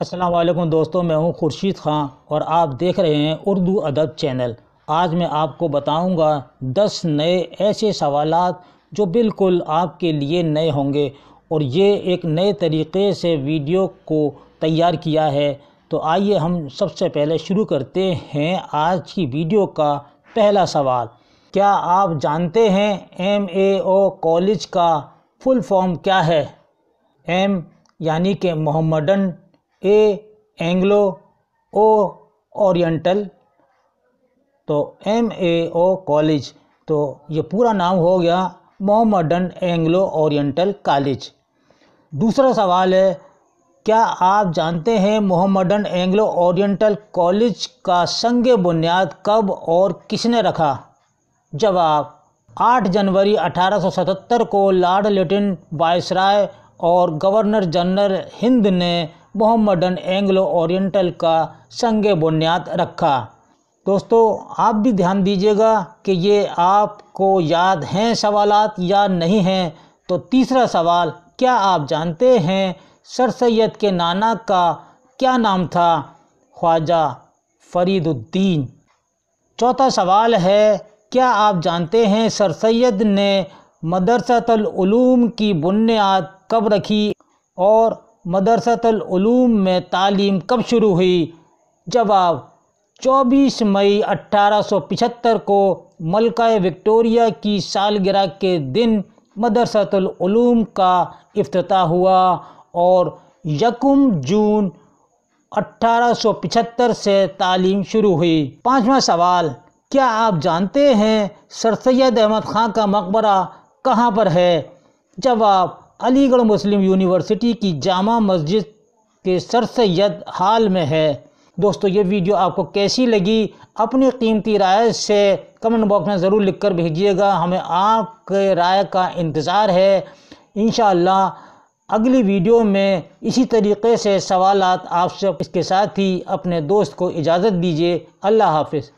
असलम दोस्तों मैं हूं खुर्शीद ख़ान और आप देख रहे हैं उर्दू अदब चैनल आज मैं आपको बताऊंगा 10 नए ऐसे सवाल जो बिल्कुल आपके लिए नए होंगे और ये एक नए तरीके से वीडियो को तैयार किया है तो आइए हम सबसे पहले शुरू करते हैं आज की वीडियो का पहला सवाल क्या आप जानते हैं एम ए ओ कॉलेज का फुल फॉर्म क्या है एम यानी कि Mohammedan A Anglo O Oriental तो एम ए ओ कॉलेज तो ये पूरा नाम हो गया मोहम्मदन एंग्लो ओरिएंटल कॉलेज दूसरा सवाल है क्या आप जानते हैं मोहम्मदन एंग्लो ओरिएंटल कॉलेज का संग बुनियाद कब और किसने रखा जवाब 8 जनवरी 1877 को लॉर्ड लेटिन वायसराय और गवर्नर जनरल हिंद ने मोहम्मदन एंग्लो ओरिएंटल का संग बुनियाद रखा दोस्तों आप भी ध्यान दीजिएगा कि ये आपको याद हैं सवालात या नहीं हैं तो तीसरा सवाल क्या आप जानते हैं सर सैद के नाना का क्या नाम था ख्वाजा फरीदुद्दीन चौथा सवाल है क्या आप जानते हैं सर सैद ने मदरसतलूम की बुनियाद कब रखी और मदरसतलूम में तालीम कब शुरू हुई जवाब 24 मई 1875 को मलका विक्टोरिया की सालगिरह के दिन मदरसतलूम का अफ्ताह हुआ और यकुम जून 1875 से तालीम शुरू हुई पाँचवा सवाल क्या आप जानते हैं सर सैद अहमद ख़ान का मकबरा कहाँ पर है जवाब अलीगढ़ मुस्लिम यूनिवर्सिटी की जामा मस्जिद के सर सैद हाल में है दोस्तों ये वीडियो आपको कैसी लगी अपनी कीमती राय से कमेंट बॉक्स में ज़रूर लिख कर भेजिएगा हमें आपके राय का इंतज़ार है इन अगली वीडियो में इसी तरीके से सवाल आपसे इसके साथ ही अपने दोस्त को इजाज़त दीजिए अल्लाह हाफिज़